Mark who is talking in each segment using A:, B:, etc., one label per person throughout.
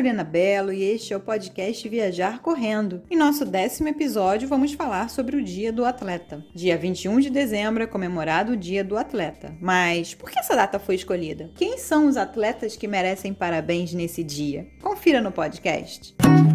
A: Carolina Belo e este é o podcast Viajar Correndo. Em nosso décimo episódio, vamos falar sobre o Dia do Atleta. Dia 21 de dezembro é comemorado o Dia do Atleta. Mas por que essa data foi escolhida? Quem são os atletas que merecem parabéns nesse dia? Confira no podcast. Música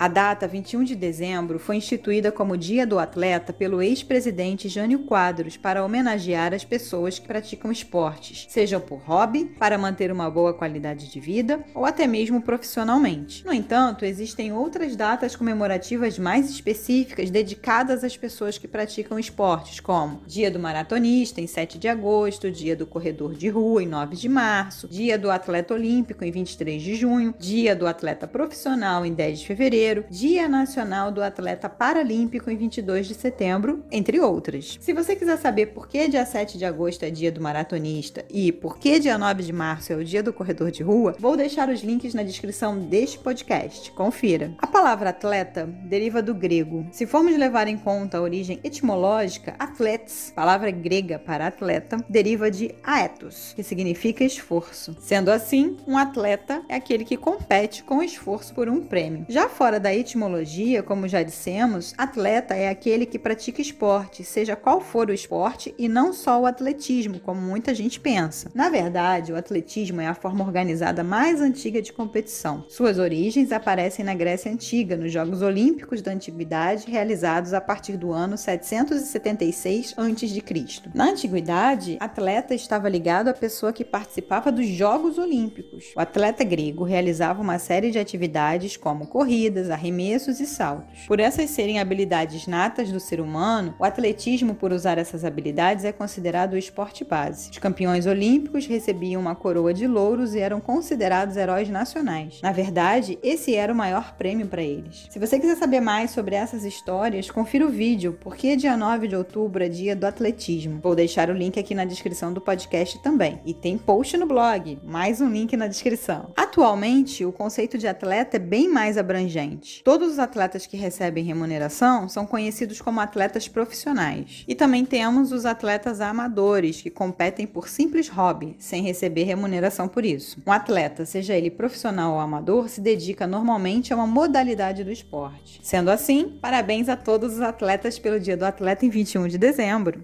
A: a data 21 de dezembro foi instituída como Dia do Atleta pelo ex-presidente Jânio Quadros para homenagear as pessoas que praticam esportes, sejam por hobby, para manter uma boa qualidade de vida ou até mesmo profissionalmente. No entanto, existem outras datas comemorativas mais específicas dedicadas às pessoas que praticam esportes, como Dia do Maratonista, em 7 de agosto, Dia do Corredor de Rua, em 9 de março, Dia do Atleta Olímpico, em 23 de junho, Dia do Atleta Profissional, em 10 de fevereiro brasileiro, Dia Nacional do Atleta Paralímpico em 22 de setembro, entre outras. Se você quiser saber por que dia 7 de agosto é dia do maratonista e por que dia 9 de março é o dia do corredor de rua, vou deixar os links na descrição deste podcast. Confira. A palavra atleta deriva do grego. Se formos levar em conta a origem etimológica, atletes, palavra grega para atleta, deriva de aetos, que significa esforço. Sendo assim, um atleta é aquele que compete com esforço por um prêmio. Já fora da etimologia, como já dissemos, atleta é aquele que pratica esporte, seja qual for o esporte, e não só o atletismo, como muita gente pensa. Na verdade, o atletismo é a forma organizada mais antiga de competição. Suas origens aparecem na Grécia Antiga, nos Jogos Olímpicos da Antiguidade, realizados a partir do ano 776 a.C. Na antiguidade, atleta estava ligado à pessoa que participava dos Jogos Olímpicos. O atleta grego realizava uma série de atividades como corridas, arremessos e saltos. Por essas serem habilidades natas do ser humano, o atletismo, por usar essas habilidades, é considerado o esporte base. Os campeões olímpicos recebiam uma coroa de louros e eram considerados heróis nacionais. Na verdade, esse era o maior prêmio para eles. Se você quiser saber mais sobre essas histórias, confira o vídeo, porque dia 9 de outubro é dia do atletismo. Vou deixar o link aqui na descrição do podcast também. E tem post no blog, mais um link na descrição. Atualmente, o conceito de atleta é bem mais abrangente importante. Todos os atletas que recebem remuneração são conhecidos como atletas profissionais. E também temos os atletas amadores, que competem por simples hobby, sem receber remuneração por isso. Um atleta, seja ele profissional ou amador, se dedica normalmente a uma modalidade do esporte. Sendo assim, parabéns a todos os atletas pelo Dia do Atleta em 21 de dezembro.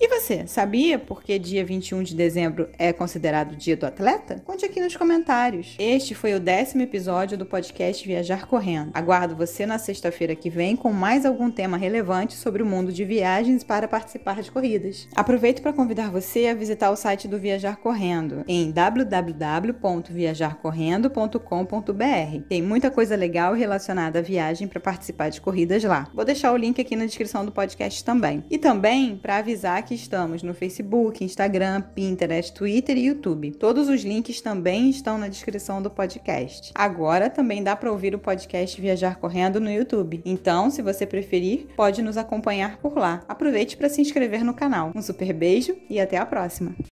A: E você, sabia porque dia 21 de dezembro é considerado o dia do atleta? Conte aqui nos comentários. Este foi o décimo episódio do podcast Viajar Correndo. Aguardo você na sexta-feira que vem com mais algum tema relevante sobre o mundo de viagens para participar de corridas. Aproveito para convidar você a visitar o site do Viajar Correndo em www.viajarcorrendo.com.br. Tem muita coisa legal relacionada à viagem para participar de corridas lá. Vou deixar o link aqui na descrição do podcast também. E também para avisar que estamos no Facebook, Instagram, Pinterest, Twitter e YouTube. Todos os links também estão na descrição do podcast. Agora também dá para ouvir o podcast Viajar Correndo no YouTube. Então, se você preferir, pode nos acompanhar por lá. Aproveite para se inscrever no canal. Um super beijo e até a próxima!